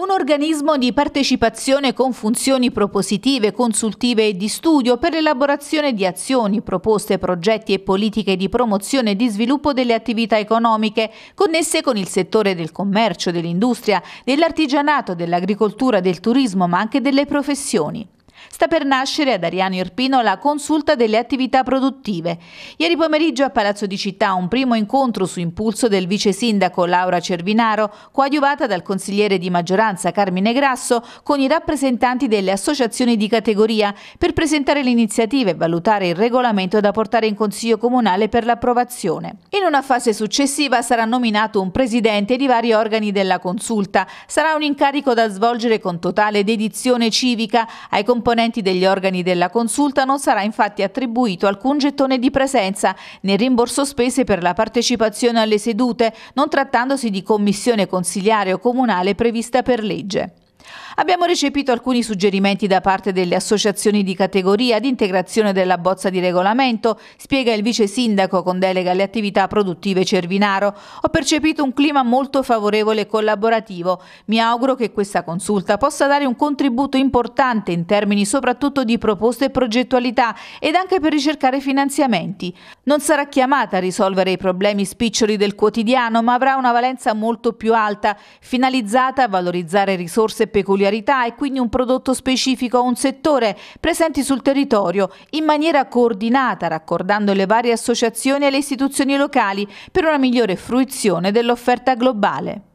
Un organismo di partecipazione con funzioni propositive, consultive e di studio per l'elaborazione di azioni, proposte, progetti e politiche di promozione e di sviluppo delle attività economiche connesse con il settore del commercio, dell'industria, dell'artigianato, dell'agricoltura, del turismo ma anche delle professioni. Sta per nascere ad Ariano Irpino la consulta delle attività produttive. Ieri pomeriggio a Palazzo di Città un primo incontro su impulso del vice sindaco Laura Cervinaro, coadiuvata dal consigliere di maggioranza Carmine Grasso, con i rappresentanti delle associazioni di categoria per presentare l'iniziativa e valutare il regolamento da portare in Consiglio Comunale per l'approvazione. In una fase successiva sarà nominato un presidente di vari organi della consulta. Sarà un incarico da svolgere con totale dedizione civica ai componenti componenti degli organi della consulta non sarà infatti attribuito alcun gettone di presenza né rimborso spese per la partecipazione alle sedute, non trattandosi di commissione consigliare o comunale prevista per legge. Abbiamo recepito alcuni suggerimenti da parte delle associazioni di categoria di integrazione della bozza di regolamento, spiega il vice sindaco con delega alle attività produttive Cervinaro. Ho percepito un clima molto favorevole e collaborativo. Mi auguro che questa consulta possa dare un contributo importante in termini soprattutto di proposte e progettualità ed anche per ricercare finanziamenti. Non sarà chiamata a risolvere i problemi spiccioli del quotidiano, ma avrà una valenza molto più alta, finalizzata a valorizzare risorse peculiari sussidiarietà e quindi un prodotto specifico a un settore presenti sul territorio in maniera coordinata, raccordando le varie associazioni e le istituzioni locali per una migliore fruizione dell'offerta globale.